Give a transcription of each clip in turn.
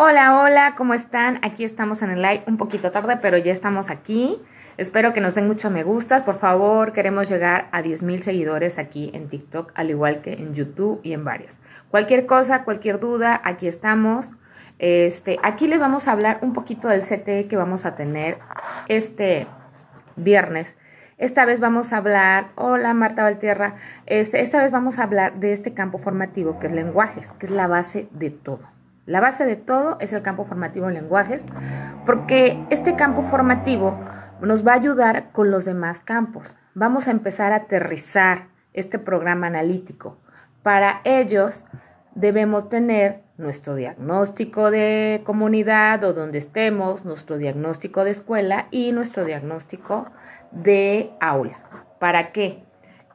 Hola, hola, ¿cómo están? Aquí estamos en el live un poquito tarde, pero ya estamos aquí. Espero que nos den muchos me gustas. Por favor, queremos llegar a mil seguidores aquí en TikTok, al igual que en YouTube y en varias. Cualquier cosa, cualquier duda, aquí estamos. Este, aquí les vamos a hablar un poquito del CTE que vamos a tener este viernes. Esta vez vamos a hablar, hola Marta Valtierra, este, esta vez vamos a hablar de este campo formativo que es lenguajes, que es la base de todo. La base de todo es el campo formativo en lenguajes, porque este campo formativo nos va a ayudar con los demás campos. Vamos a empezar a aterrizar este programa analítico. Para ellos debemos tener nuestro diagnóstico de comunidad o donde estemos, nuestro diagnóstico de escuela y nuestro diagnóstico de aula. ¿Para qué?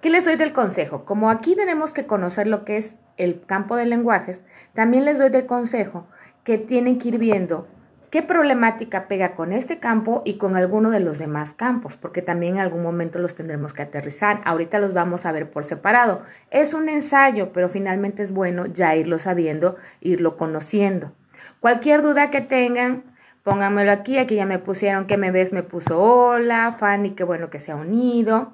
¿Qué les doy del consejo? Como aquí tenemos que conocer lo que es el campo de lenguajes, también les doy del consejo que tienen que ir viendo qué problemática pega con este campo y con alguno de los demás campos, porque también en algún momento los tendremos que aterrizar. Ahorita los vamos a ver por separado. Es un ensayo, pero finalmente es bueno ya irlo sabiendo, irlo conociendo. Cualquier duda que tengan, pónganmelo aquí. Aquí ya me pusieron que me ves, me puso hola, Fanny, qué bueno que se ha unido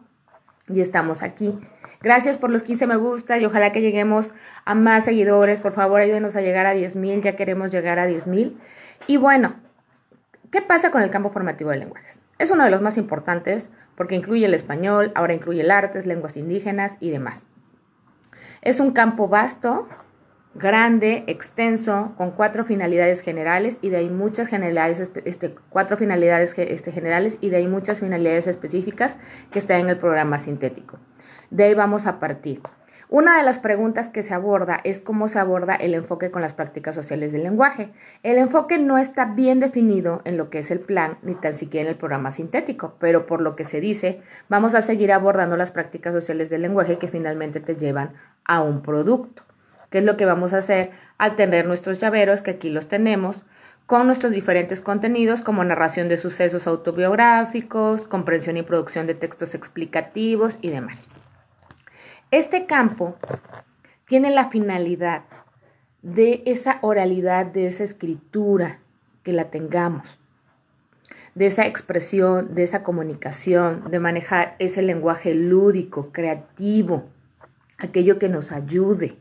y estamos aquí. Gracias por los 15 me gusta y ojalá que lleguemos a más seguidores. Por favor, ayúdenos a llegar a 10 mil, ya queremos llegar a 10 mil. Y bueno, ¿qué pasa con el campo formativo de lenguajes? Es uno de los más importantes porque incluye el español, ahora incluye el arte, lenguas indígenas y demás. Es un campo vasto grande, extenso, con cuatro finalidades generales y de ahí muchas generalidades, este, cuatro finalidades este, generales y de ahí muchas finalidades específicas que está en el programa sintético. De ahí vamos a partir. Una de las preguntas que se aborda es cómo se aborda el enfoque con las prácticas sociales del lenguaje. El enfoque no está bien definido en lo que es el plan, ni tan siquiera en el programa sintético, pero por lo que se dice, vamos a seguir abordando las prácticas sociales del lenguaje que finalmente te llevan a un producto que es lo que vamos a hacer al tener nuestros llaveros, que aquí los tenemos, con nuestros diferentes contenidos como narración de sucesos autobiográficos, comprensión y producción de textos explicativos y demás. Este campo tiene la finalidad de esa oralidad, de esa escritura que la tengamos, de esa expresión, de esa comunicación, de manejar ese lenguaje lúdico, creativo, aquello que nos ayude,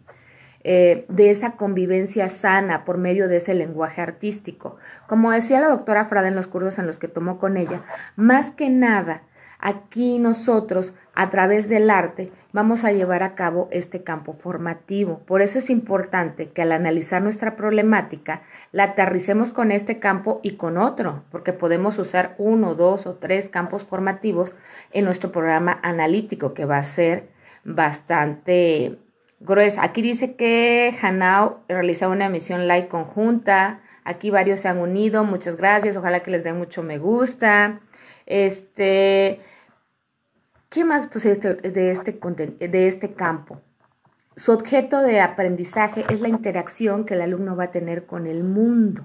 eh, de esa convivencia sana por medio de ese lenguaje artístico. Como decía la doctora Frada en los cursos en los que tomó con ella, más que nada, aquí nosotros a través del arte vamos a llevar a cabo este campo formativo. Por eso es importante que al analizar nuestra problemática la aterricemos con este campo y con otro, porque podemos usar uno, dos o tres campos formativos en nuestro programa analítico que va a ser bastante gruesa. Aquí dice que Hanao realizó una misión live conjunta. Aquí varios se han unido. Muchas gracias. Ojalá que les den mucho me gusta. Este, ¿qué más de este, este de este campo? Su objeto de aprendizaje es la interacción que el alumno va a tener con el mundo.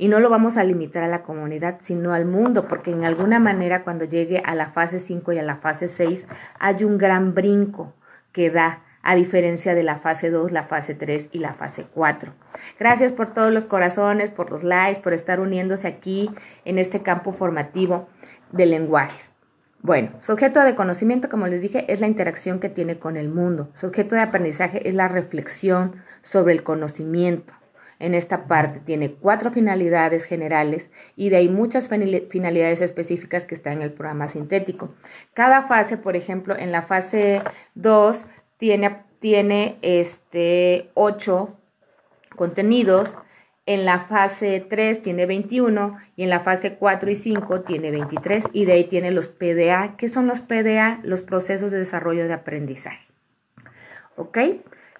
Y no lo vamos a limitar a la comunidad, sino al mundo, porque en alguna manera cuando llegue a la fase 5 y a la fase 6 hay un gran brinco que da a diferencia de la fase 2, la fase 3 y la fase 4. Gracias por todos los corazones, por los likes, por estar uniéndose aquí en este campo formativo de lenguajes. Bueno, sujeto de conocimiento, como les dije, es la interacción que tiene con el mundo. Sujeto de aprendizaje es la reflexión sobre el conocimiento. En esta parte tiene cuatro finalidades generales y de ahí muchas finalidades específicas que están en el programa sintético. Cada fase, por ejemplo, en la fase 2 tiene, este 8 contenidos, en la fase 3 tiene 21 y en la fase 4 y 5 tiene 23 y de ahí tiene los PDA. ¿Qué son los PDA? Los procesos de desarrollo de aprendizaje. ¿Ok?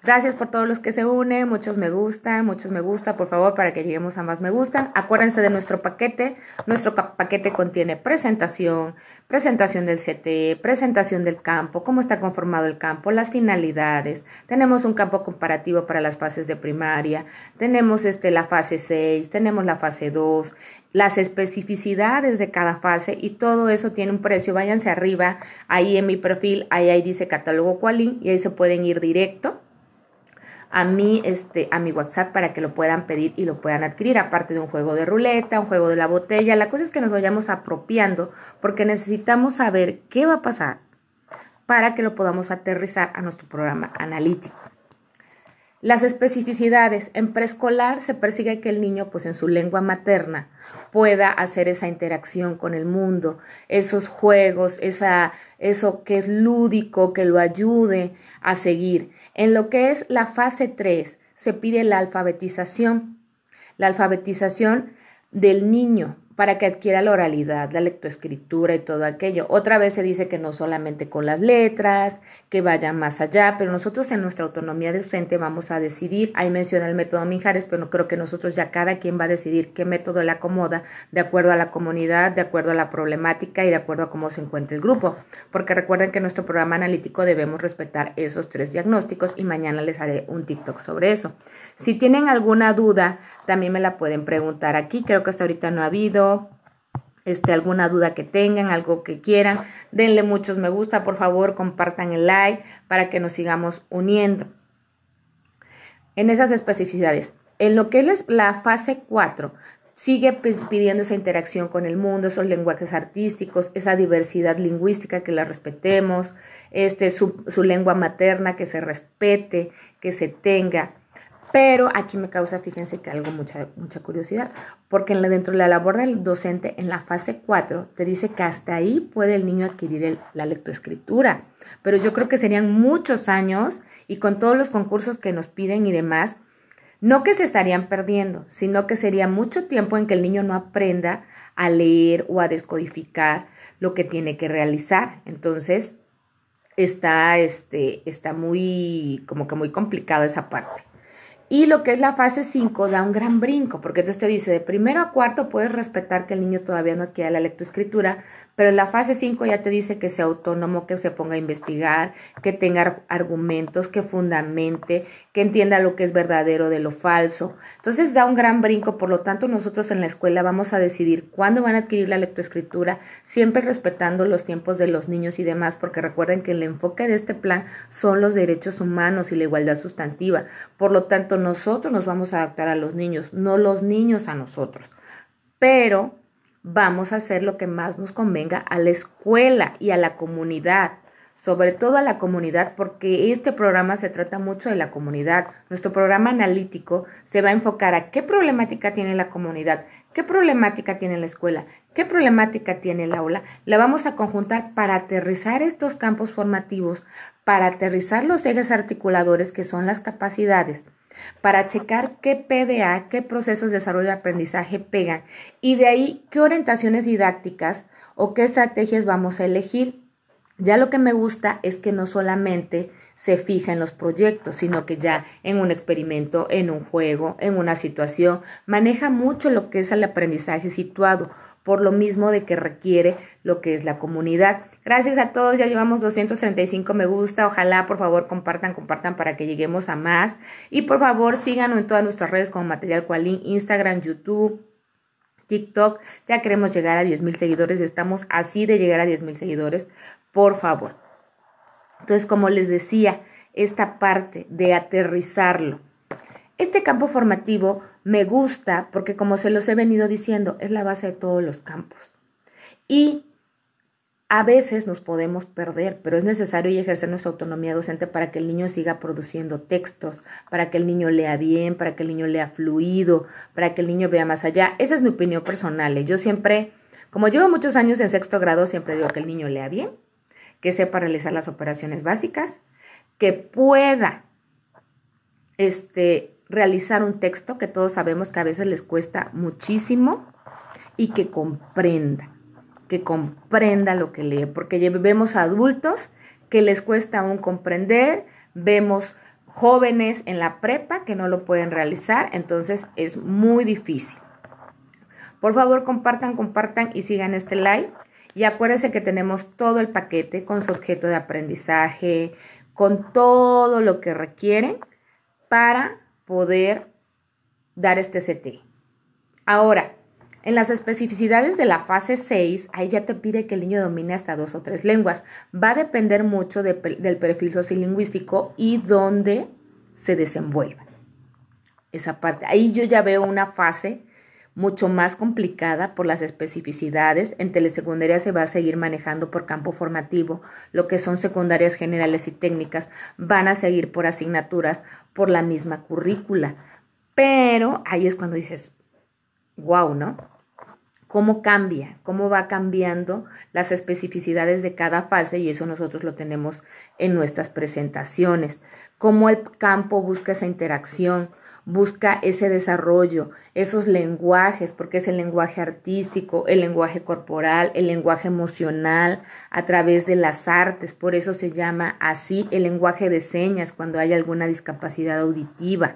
Gracias por todos los que se unen, muchos me gustan, muchos me gusta, por favor, para que lleguemos a más me gustan. Acuérdense de nuestro paquete. Nuestro paquete contiene presentación, presentación del CTE, presentación del campo, cómo está conformado el campo, las finalidades. Tenemos un campo comparativo para las fases de primaria, tenemos este, la fase 6, tenemos la fase 2, las especificidades de cada fase y todo eso tiene un precio. Váyanse arriba, ahí en mi perfil, ahí, ahí dice catálogo Qualin y ahí se pueden ir directo a mi, este, a mi WhatsApp para que lo puedan pedir y lo puedan adquirir, aparte de un juego de ruleta, un juego de la botella. La cosa es que nos vayamos apropiando porque necesitamos saber qué va a pasar para que lo podamos aterrizar a nuestro programa analítico. Las especificidades. En preescolar se persigue que el niño, pues en su lengua materna, pueda hacer esa interacción con el mundo, esos juegos, esa, eso que es lúdico, que lo ayude a seguir. En lo que es la fase 3, se pide la alfabetización. La alfabetización del niño para que adquiera la oralidad, la lectoescritura y todo aquello. Otra vez se dice que no solamente con las letras, que vaya más allá, pero nosotros en nuestra autonomía docente vamos a decidir, ahí menciona el método Mijares, pero no creo que nosotros ya cada quien va a decidir qué método le acomoda de acuerdo a la comunidad, de acuerdo a la problemática y de acuerdo a cómo se encuentra el grupo, porque recuerden que en nuestro programa analítico debemos respetar esos tres diagnósticos y mañana les haré un TikTok sobre eso. Si tienen alguna duda, también me la pueden preguntar aquí, creo que hasta ahorita no ha habido este, alguna duda que tengan, algo que quieran. Denle muchos me gusta, por favor, compartan el like para que nos sigamos uniendo. En esas especificidades, en lo que es la fase 4, sigue pidiendo esa interacción con el mundo, esos lenguajes artísticos, esa diversidad lingüística que la respetemos, este, su lengua materna que se respete, que se tenga, pero aquí me causa, fíjense que algo mucha, mucha curiosidad, porque dentro de la labor del docente en la fase 4 te dice que hasta ahí puede el niño adquirir la lectoescritura, pero yo creo que serían muchos años y con todos los concursos que nos piden y demás, no que se estarían perdiendo, sino que sería mucho tiempo en que el niño no aprenda a leer o a descodificar lo que tiene que realizar. Entonces, está, este, está muy, como que muy complicada esa parte. Y lo que es la fase 5 da un gran brinco, porque entonces te dice, de primero a cuarto puedes respetar que el niño todavía no adquiere la lectoescritura, pero en la fase 5 ya te dice que sea autónomo, que se ponga a investigar, que tenga argumentos, que fundamente, entienda lo que es verdadero de lo falso. Entonces da un gran brinco, por lo tanto nosotros en la escuela vamos a decidir cuándo van a adquirir la lectoescritura, siempre respetando los tiempos de los niños y demás, porque recuerden que el enfoque de este plan son los derechos humanos y la igualdad sustantiva. Por lo tanto, nosotros nos vamos a adaptar a los niños, no los niños a nosotros. Pero vamos a hacer lo que más nos convenga a la escuela y a la comunidad sobre todo a la comunidad, porque este programa se trata mucho de la comunidad. Nuestro programa analítico se va a enfocar a qué problemática tiene la comunidad, qué problemática tiene la escuela, qué problemática tiene el aula. La vamos a conjuntar para aterrizar estos campos formativos, para aterrizar los ejes articuladores que son las capacidades para checar qué PDA, qué procesos de desarrollo de aprendizaje pegan y de ahí qué orientaciones didácticas o qué estrategias vamos a elegir ya lo que me gusta es que no solamente se fija en los proyectos, sino que ya en un experimento, en un juego, en una situación, maneja mucho lo que es el aprendizaje situado, por lo mismo de que requiere lo que es la comunidad. Gracias a todos, ya llevamos 235 me gusta, ojalá por favor compartan, compartan para que lleguemos a más y por favor síganos en todas nuestras redes como Material Cualín, Instagram, YouTube. TikTok. Ya queremos llegar a 10 mil seguidores. Estamos así de llegar a 10 mil seguidores. Por favor. Entonces, como les decía, esta parte de aterrizarlo. Este campo formativo me gusta porque, como se los he venido diciendo, es la base de todos los campos. Y a veces nos podemos perder, pero es necesario ejercer nuestra autonomía docente para que el niño siga produciendo textos, para que el niño lea bien, para que el niño lea fluido, para que el niño vea más allá. Esa es mi opinión personal. ¿eh? Yo siempre, como llevo muchos años en sexto grado, siempre digo que el niño lea bien, que sepa realizar las operaciones básicas, que pueda este, realizar un texto que todos sabemos que a veces les cuesta muchísimo y que comprenda que comprenda lo que lee, porque vemos adultos que les cuesta aún comprender, vemos jóvenes en la prepa que no lo pueden realizar, entonces es muy difícil. Por favor, compartan, compartan y sigan este like Y acuérdense que tenemos todo el paquete con su objeto de aprendizaje, con todo lo que requieren para poder dar este CT. Ahora, en las especificidades de la fase 6, ahí ya te pide que el niño domine hasta dos o tres lenguas. Va a depender mucho del perfil sociolingüístico y dónde se desenvuelva. Esa parte. Ahí yo ya veo una fase mucho más complicada por las especificidades. En telesecundaria se va a seguir manejando por campo formativo, lo que son secundarias generales y técnicas, van a seguir por asignaturas, por la misma currícula. Pero ahí es cuando dices, wow, ¿no? Cómo cambia, cómo va cambiando las especificidades de cada fase y eso nosotros lo tenemos en nuestras presentaciones. Cómo el campo busca esa interacción, busca ese desarrollo, esos lenguajes, porque es el lenguaje artístico, el lenguaje corporal, el lenguaje emocional, a través de las artes, por eso se llama así el lenguaje de señas cuando hay alguna discapacidad auditiva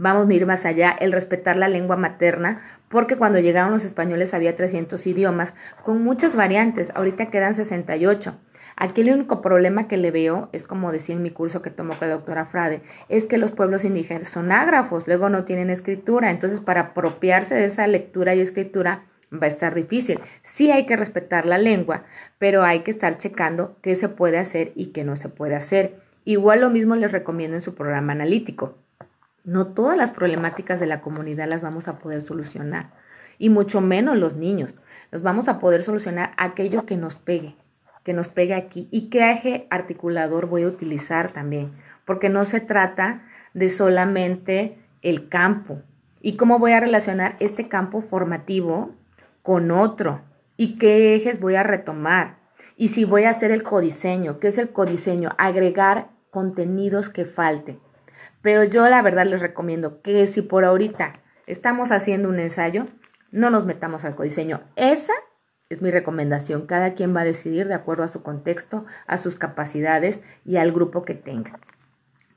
vamos a ir más allá, el respetar la lengua materna, porque cuando llegaron los españoles había 300 idiomas con muchas variantes, ahorita quedan 68. Aquí el único problema que le veo es, como decía en mi curso que tomó con la doctora Frade, es que los pueblos indígenas son ágrafos, luego no tienen escritura, entonces para apropiarse de esa lectura y escritura va a estar difícil. Sí hay que respetar la lengua, pero hay que estar checando qué se puede hacer y qué no se puede hacer. Igual lo mismo les recomiendo en su programa analítico. No todas las problemáticas de la comunidad las vamos a poder solucionar, y mucho menos los niños. Nos vamos a poder solucionar aquello que nos pegue, que nos pegue aquí y qué eje articulador voy a utilizar también, porque no se trata de solamente el campo y cómo voy a relacionar este campo formativo con otro y qué ejes voy a retomar y si voy a hacer el codiseño, ¿qué es el codiseño? Agregar contenidos que falten. Pero yo la verdad les recomiendo que si por ahorita estamos haciendo un ensayo, no nos metamos al codiseño. Esa es mi recomendación. Cada quien va a decidir de acuerdo a su contexto, a sus capacidades y al grupo que tenga.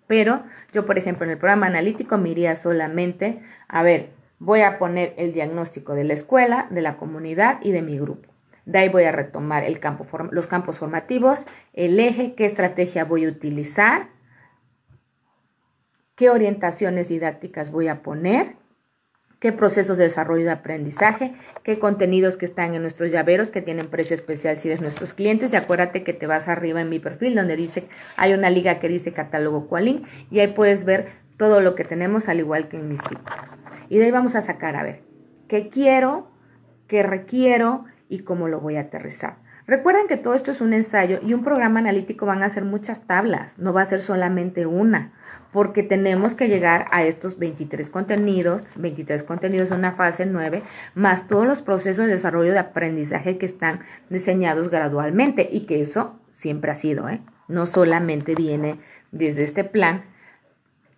Pero yo, por ejemplo, en el programa analítico me iría solamente a ver, voy a poner el diagnóstico de la escuela, de la comunidad y de mi grupo. De ahí voy a retomar el campo, los campos formativos, el eje, qué estrategia voy a utilizar qué orientaciones didácticas voy a poner, qué procesos de desarrollo de aprendizaje, qué contenidos que están en nuestros llaveros que tienen precio especial si eres nuestros clientes. Y acuérdate que te vas arriba en mi perfil donde dice, hay una liga que dice catálogo Qualin y ahí puedes ver todo lo que tenemos al igual que en mis títulos. Y de ahí vamos a sacar, a ver, qué quiero, qué requiero y cómo lo voy a aterrizar. Recuerden que todo esto es un ensayo y un programa analítico van a ser muchas tablas, no va a ser solamente una, porque tenemos que llegar a estos 23 contenidos, 23 contenidos de una fase 9, más todos los procesos de desarrollo de aprendizaje que están diseñados gradualmente y que eso siempre ha sido, ¿eh? no solamente viene desde este plan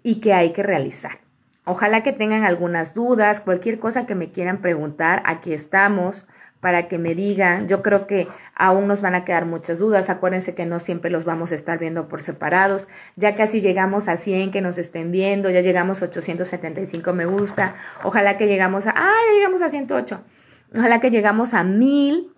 y que hay que realizar. Ojalá que tengan algunas dudas, cualquier cosa que me quieran preguntar, aquí estamos para que me digan. Yo creo que aún nos van a quedar muchas dudas. Acuérdense que no siempre los vamos a estar viendo por separados. Ya casi llegamos a 100 que nos estén viendo, ya llegamos a 875 me gusta. Ojalá que llegamos a, ay, ah, ya llegamos a 108. Ojalá que llegamos a 1000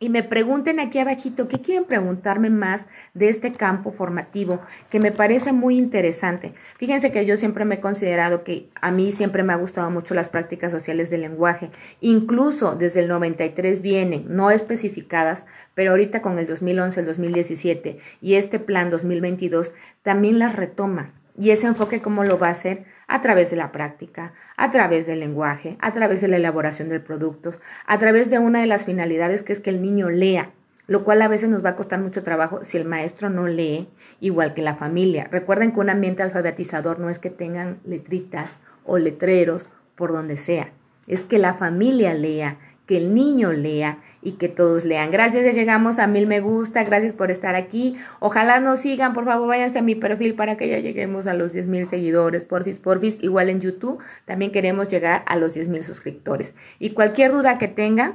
y me pregunten aquí abajito qué quieren preguntarme más de este campo formativo, que me parece muy interesante. Fíjense que yo siempre me he considerado que a mí siempre me ha gustado mucho las prácticas sociales del lenguaje, incluso desde el 93 vienen, no especificadas, pero ahorita con el 2011, el 2017 y este plan 2022 también las retoma. Y ese enfoque, ¿cómo lo va a hacer? a través de la práctica, a través del lenguaje, a través de la elaboración de productos, a través de una de las finalidades que es que el niño lea, lo cual a veces nos va a costar mucho trabajo si el maestro no lee, igual que la familia. Recuerden que un ambiente alfabetizador no es que tengan letritas o letreros por donde sea, es que la familia lea, que el niño lea y que todos lean. Gracias, ya llegamos a mil me gusta, gracias por estar aquí. Ojalá nos sigan, por favor, váyanse a mi perfil para que ya lleguemos a los 10 mil seguidores, porfis, porfis. Igual en YouTube también queremos llegar a los 10 mil suscriptores. Y cualquier duda que tengan,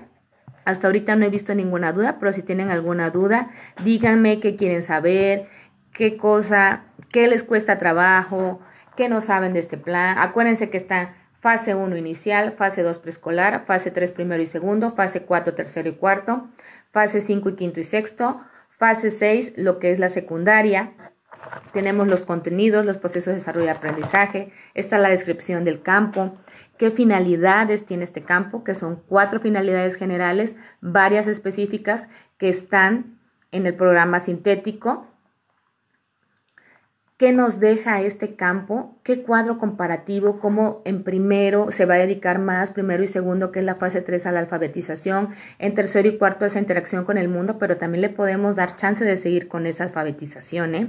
hasta ahorita no he visto ninguna duda, pero si tienen alguna duda, díganme qué quieren saber, qué cosa, qué les cuesta trabajo, qué no saben de este plan. Acuérdense que está fase 1 inicial, fase 2 preescolar, fase 3 primero y segundo, fase 4 tercero y cuarto, fase 5 y quinto y sexto, fase 6 lo que es la secundaria. Tenemos los contenidos, los procesos de desarrollo y aprendizaje, está la descripción del campo, qué finalidades tiene este campo, que son cuatro finalidades generales, varias específicas que están en el programa sintético qué nos deja este campo, qué cuadro comparativo, cómo en primero se va a dedicar más, primero y segundo, que es la fase 3 a la alfabetización, en tercero y cuarto esa interacción con el mundo, pero también le podemos dar chance de seguir con esa alfabetización, ¿eh?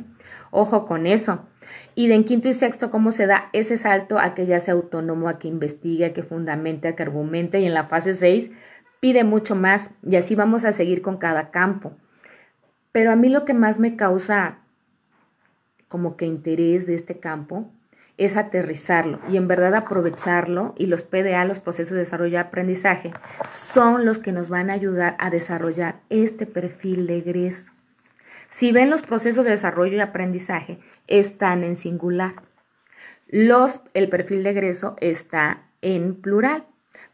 Ojo con eso. Y de en quinto y sexto, cómo se da ese salto a que ya sea autónomo, a que investigue, a que fundamente, a que argumente, y en la fase 6 pide mucho más, y así vamos a seguir con cada campo. Pero a mí lo que más me causa como que interés de este campo es aterrizarlo y en verdad aprovecharlo y los PDA, los procesos de desarrollo y aprendizaje, son los que nos van a ayudar a desarrollar este perfil de egreso. Si ven los procesos de desarrollo y aprendizaje, están en singular. Los, el perfil de egreso está en plural,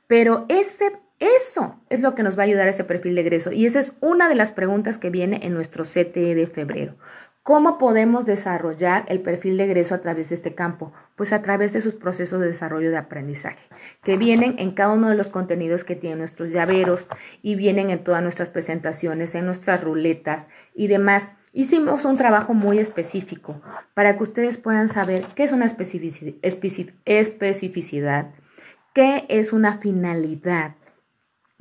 pero ese, eso es lo que nos va a ayudar a ese perfil de egreso y esa es una de las preguntas que viene en nuestro CTE de febrero. ¿Cómo podemos desarrollar el perfil de egreso a través de este campo? Pues a través de sus procesos de desarrollo de aprendizaje, que vienen en cada uno de los contenidos que tienen nuestros llaveros y vienen en todas nuestras presentaciones, en nuestras ruletas y demás. Hicimos un trabajo muy específico para que ustedes puedan saber qué es una especificidad, qué es una finalidad,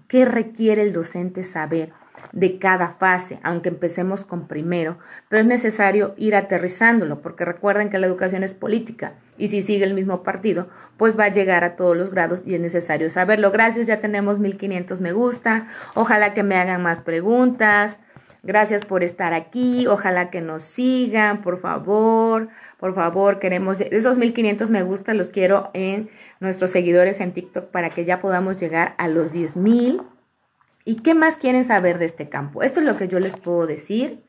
qué requiere el docente saber de cada fase, aunque empecemos con primero, pero es necesario ir aterrizándolo, porque recuerden que la educación es política y si sigue el mismo partido, pues va a llegar a todos los grados y es necesario saberlo. Gracias, ya tenemos 1500 me gusta, ojalá que me hagan más preguntas. Gracias por estar aquí. Ojalá que nos sigan, por favor. Por favor, queremos esos 1500 me gusta los quiero en nuestros seguidores en TikTok para que ya podamos llegar a los mil ¿Y qué más quieren saber de este campo? Esto es lo que yo les puedo decir.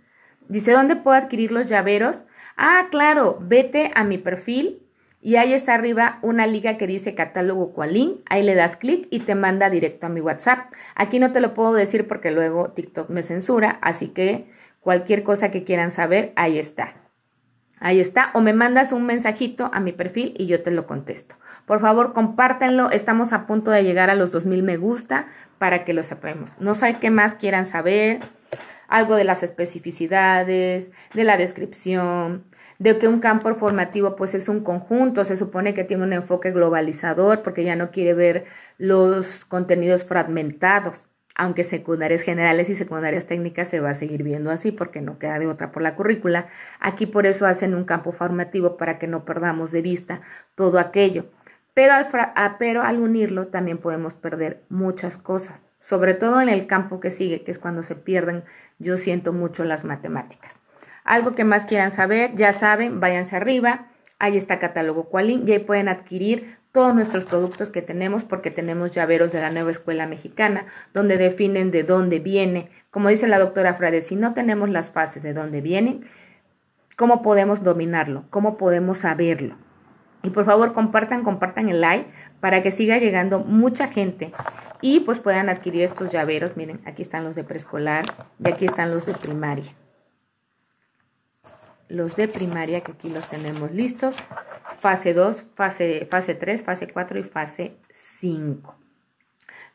Dice, ¿dónde puedo adquirir los llaveros? Ah, claro, vete a mi perfil y ahí está arriba una liga que dice catálogo Cualín. Ahí le das clic y te manda directo a mi WhatsApp. Aquí no te lo puedo decir porque luego TikTok me censura, así que cualquier cosa que quieran saber, ahí está. Ahí está, o me mandas un mensajito a mi perfil y yo te lo contesto. Por favor, compártenlo, estamos a punto de llegar a los 2000 me gusta para que lo sepamos. No sé qué más quieran saber, algo de las especificidades, de la descripción, de que un campo formativo pues es un conjunto, se supone que tiene un enfoque globalizador porque ya no quiere ver los contenidos fragmentados aunque secundarias generales y secundarias técnicas se va a seguir viendo así porque no queda de otra por la currícula. Aquí por eso hacen un campo formativo para que no perdamos de vista todo aquello. Pero al, ah, pero al unirlo también podemos perder muchas cosas, sobre todo en el campo que sigue, que es cuando se pierden, yo siento mucho las matemáticas. Algo que más quieran saber, ya saben, váyanse arriba. Ahí está catálogo Qualin y ahí pueden adquirir todos nuestros productos que tenemos porque tenemos llaveros de la nueva escuela mexicana, donde definen de dónde viene. Como dice la doctora Frade, si no tenemos las fases de dónde vienen, ¿cómo podemos dominarlo? ¿Cómo podemos saberlo? Y por favor compartan, compartan el like para que siga llegando mucha gente y pues puedan adquirir estos llaveros. Miren, aquí están los de preescolar y aquí están los de primaria los de primaria, que aquí los tenemos listos, fase 2, fase, fase 3, fase 4 y fase 5.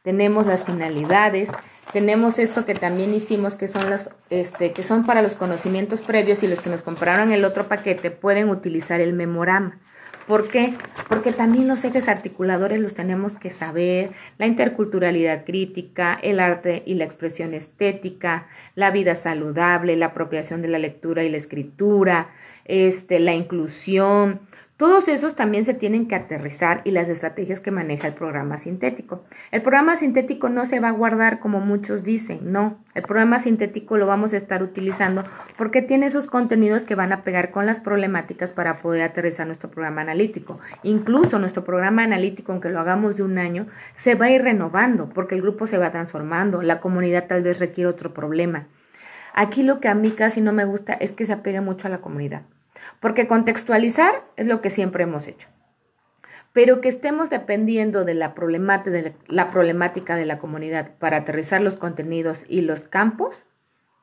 Tenemos las finalidades, tenemos esto que también hicimos, que son, los, este, que son para los conocimientos previos y los que nos compraron el otro paquete pueden utilizar el memorama. ¿Por qué? Porque también los ejes articuladores los tenemos que saber, la interculturalidad crítica, el arte y la expresión estética, la vida saludable, la apropiación de la lectura y la escritura, este, la inclusión, todos esos también se tienen que aterrizar y las estrategias que maneja el programa sintético. El programa sintético no se va a guardar como muchos dicen, no. El programa sintético lo vamos a estar utilizando porque tiene esos contenidos que van a pegar con las problemáticas para poder aterrizar nuestro programa analítico. Incluso nuestro programa analítico, aunque lo hagamos de un año, se va a ir renovando porque el grupo se va transformando, la comunidad tal vez requiere otro problema. Aquí lo que a mí casi no me gusta es que se apegue mucho a la comunidad. Porque contextualizar es lo que siempre hemos hecho. Pero que estemos dependiendo de la, problemática de la comunidad para aterrizar los contenidos y los campos,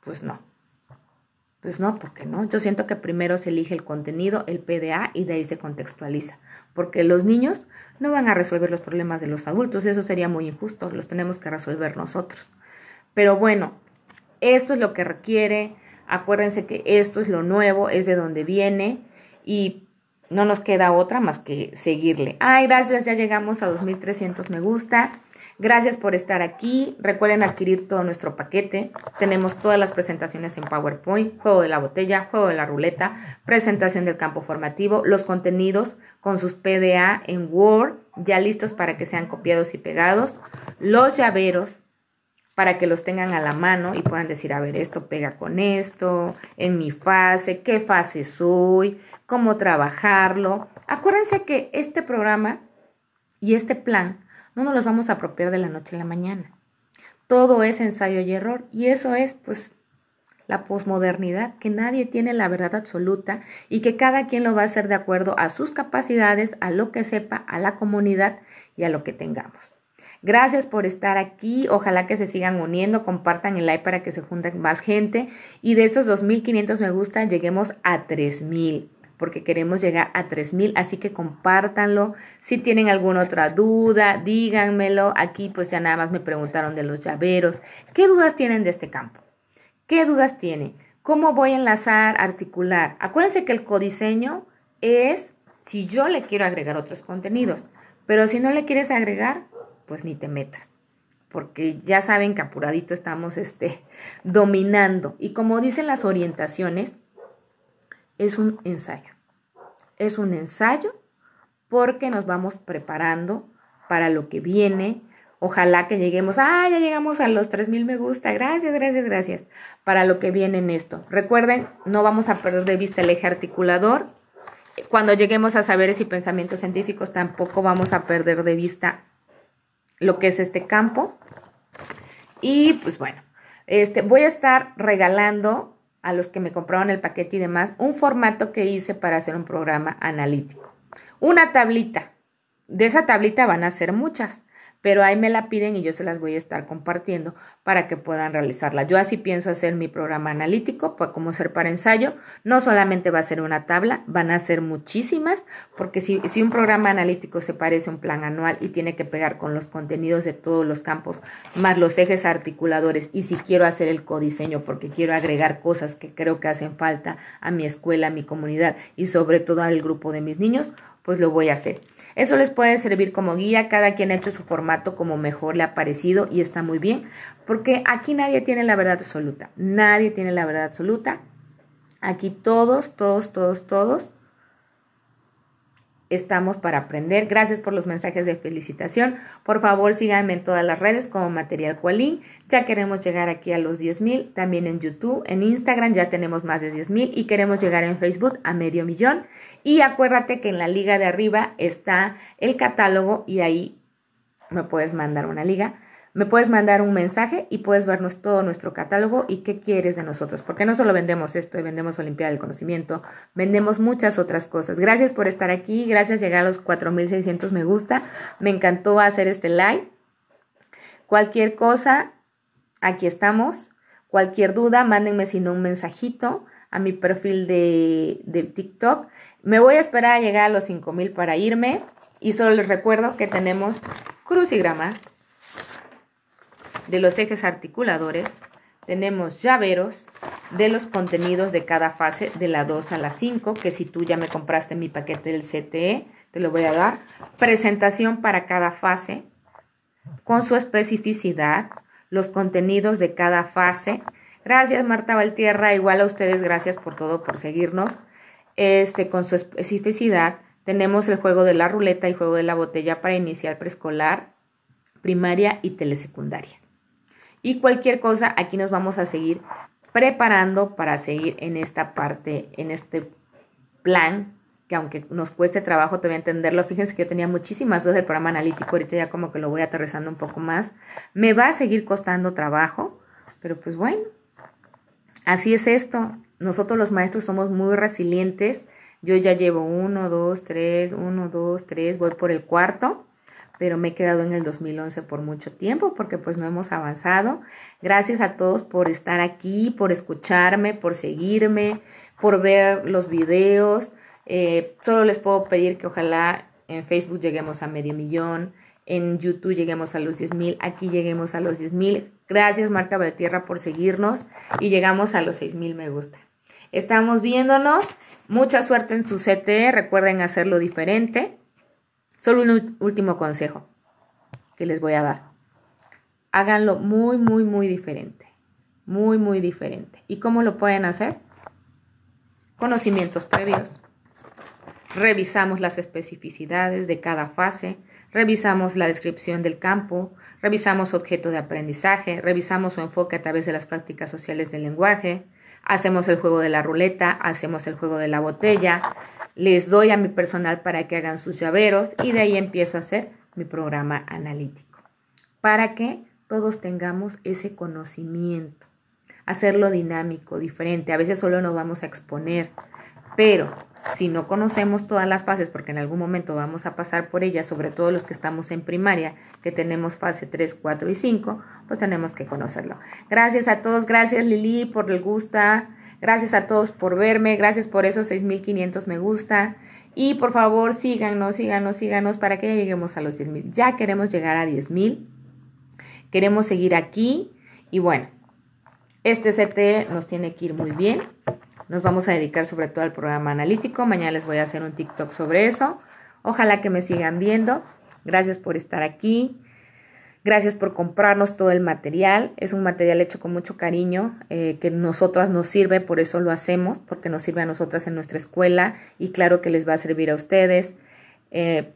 pues no. Pues no, porque no. Yo siento que primero se elige el contenido, el PDA, y de ahí se contextualiza. Porque los niños no van a resolver los problemas de los adultos, eso sería muy injusto, los tenemos que resolver nosotros. Pero bueno, esto es lo que requiere Acuérdense que esto es lo nuevo, es de donde viene y no nos queda otra más que seguirle. Ay, gracias, ya llegamos a 2.300 me gusta. Gracias por estar aquí. Recuerden adquirir todo nuestro paquete. Tenemos todas las presentaciones en PowerPoint, juego de la botella, juego de la ruleta, presentación del campo formativo, los contenidos con sus PDA en Word, ya listos para que sean copiados y pegados, los llaveros, para que los tengan a la mano y puedan decir, a ver, esto pega con esto, en mi fase, qué fase soy, cómo trabajarlo. Acuérdense que este programa y este plan no nos los vamos a apropiar de la noche a la mañana. Todo es ensayo y error y eso es pues la posmodernidad, que nadie tiene la verdad absoluta y que cada quien lo va a hacer de acuerdo a sus capacidades, a lo que sepa, a la comunidad y a lo que tengamos. Gracias por estar aquí. Ojalá que se sigan uniendo. Compartan el like para que se junten más gente. Y de esos 2.500 me gustan lleguemos a 3.000 porque queremos llegar a 3.000, así que compártanlo. Si tienen alguna otra duda, díganmelo. Aquí pues ya nada más me preguntaron de los llaveros. ¿Qué dudas tienen de este campo? ¿Qué dudas tienen? ¿Cómo voy a enlazar, articular? Acuérdense que el codiseño es si yo le quiero agregar otros contenidos, pero si no le quieres agregar, pues ni te metas, porque ya saben que apuradito estamos este, dominando. Y como dicen las orientaciones, es un ensayo. Es un ensayo porque nos vamos preparando para lo que viene. Ojalá que lleguemos, ah, ya llegamos a los 3.000 me gusta, gracias, gracias, gracias, para lo que viene en esto. Recuerden, no vamos a perder de vista el eje articulador. Cuando lleguemos a saberes y pensamientos científicos, tampoco vamos a perder de vista lo que es este campo. Y pues bueno, este, voy a estar regalando a los que me compraron el paquete y demás un formato que hice para hacer un programa analítico. Una tablita. De esa tablita van a ser muchas pero ahí me la piden y yo se las voy a estar compartiendo para que puedan realizarla. Yo así pienso hacer mi programa analítico, pues como ser para ensayo, no solamente va a ser una tabla, van a ser muchísimas, porque si, un programa analítico se parece a un plan anual y tiene que pegar con los contenidos de todos los campos, más los ejes articuladores, y si quiero hacer el codiseño porque quiero agregar cosas que creo que hacen falta a mi escuela, a mi comunidad y sobre todo al grupo de mis niños, pues lo voy a hacer. Eso les puede servir como guía, cada quien ha hecho su forma mato como mejor le ha parecido y está muy bien, porque aquí nadie tiene la verdad absoluta, nadie tiene la verdad absoluta. Aquí todos, todos, todos, todos estamos para aprender. Gracias por los mensajes de felicitación. Por favor, síganme en todas las redes como Material Cualín. Ya queremos llegar aquí a los 10.000, también en YouTube, en Instagram ya tenemos más de 10.000 y queremos llegar en Facebook a medio millón. Y acuérdate que en la liga de arriba está el catálogo y ahí me puedes mandar una liga, me puedes mandar un mensaje y puedes vernos todo nuestro catálogo y qué quieres de nosotros, porque no solo vendemos esto, vendemos Olimpiada del Conocimiento, vendemos muchas otras cosas. Gracias por estar aquí, gracias llegar a los 4.600 me gusta, me encantó hacer este live. Cualquier cosa, aquí estamos. Cualquier duda, mándenme si un mensajito a mi perfil de, TikTok. Me voy a esperar a llegar a los 5000 para irme y solo les recuerdo que tenemos crucigrama de los ejes articuladores, tenemos llaveros de los contenidos de cada fase de la 2 a la 5, que si tú ya me compraste mi paquete del CTE, te lo voy a dar. Presentación para cada fase con su especificidad, los contenidos de cada fase, Gracias Marta Valtierra, igual a ustedes, gracias por todo, por seguirnos. Este, con su especificidad, tenemos el juego de la ruleta y juego de la botella para iniciar preescolar, primaria y telesecundaria. Y cualquier cosa, aquí nos vamos a seguir preparando para seguir en esta parte, en este plan, que aunque nos cueste trabajo todavía entenderlo, fíjense que yo tenía muchísimas dudas del programa analítico, ahorita ya como que lo voy aterrizando un poco más. Me va a seguir costando trabajo, pero pues bueno, Así es esto. Nosotros los maestros somos muy resilientes. Yo ya llevo uno, dos, tres, uno, dos, tres, voy por el cuarto, pero me he quedado en el 2011 por mucho tiempo porque pues no hemos avanzado. Gracias a todos por estar aquí, por escucharme, por seguirme, por ver los videos. Eh, solo les puedo pedir que ojalá en Facebook lleguemos a medio millón, en YouTube lleguemos a los 10 mil, aquí lleguemos a los 10 mil. Gracias Marta Valtierra por seguirnos y llegamos a los 6000 me gusta. Estamos viéndonos. Mucha suerte en su CTE, Recuerden hacerlo diferente. Solo un último consejo que les voy a dar. Háganlo muy, muy, muy diferente. Muy, muy diferente. ¿Y cómo lo pueden hacer? Conocimientos previos. Revisamos las especificidades de cada fase. Revisamos la descripción del campo, revisamos objetos objeto de aprendizaje, revisamos su enfoque a través de las prácticas sociales del lenguaje, hacemos el juego de la ruleta, hacemos el juego de la botella, les doy a mi personal para que hagan sus llaveros y de ahí empiezo a hacer mi programa analítico. Para que todos tengamos ese conocimiento, hacerlo dinámico, diferente. A veces solo nos vamos a exponer, pero si no conocemos todas las fases, porque en algún momento vamos a pasar por ellas, sobre todo los que estamos en primaria, que tenemos fase 3, 4 y 5, pues tenemos que conocerlo. Gracias a todos, gracias Lili por el gusta, gracias a todos por verme, gracias por esos 6.500 me gusta. Y por favor, síganos, síganos, síganos para que lleguemos a los 10.000. Ya queremos llegar a 10.000. Queremos seguir aquí. Y bueno, este CT nos tiene que ir muy bien. Nos vamos a dedicar sobre todo al programa analítico. Mañana les voy a hacer un TikTok sobre eso. Ojalá que me sigan viendo. Gracias por estar aquí. Gracias por comprarnos todo el material. Es un material hecho con mucho cariño, eh, que nosotras nos sirve, por eso lo hacemos, porque nos sirve a nosotras en nuestra escuela y claro que les va a servir a ustedes. Eh,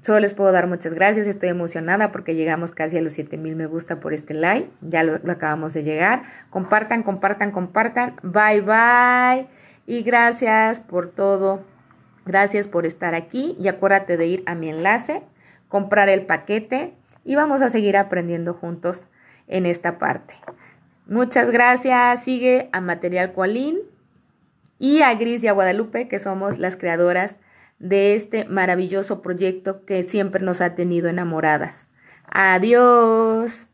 Solo les puedo dar muchas gracias, estoy emocionada porque llegamos casi a los 7000 me gusta por este like, ya lo, acabamos de llegar. Compartan, compartan, compartan. Bye bye y gracias por todo. Gracias por estar aquí y acuérdate de ir a mi enlace, comprar el paquete y vamos a seguir aprendiendo juntos en esta parte. Muchas gracias. Sigue a Material Coalín y a Gris y a Guadalupe que somos las creadoras de este maravilloso proyecto que siempre nos ha tenido enamoradas. Adiós.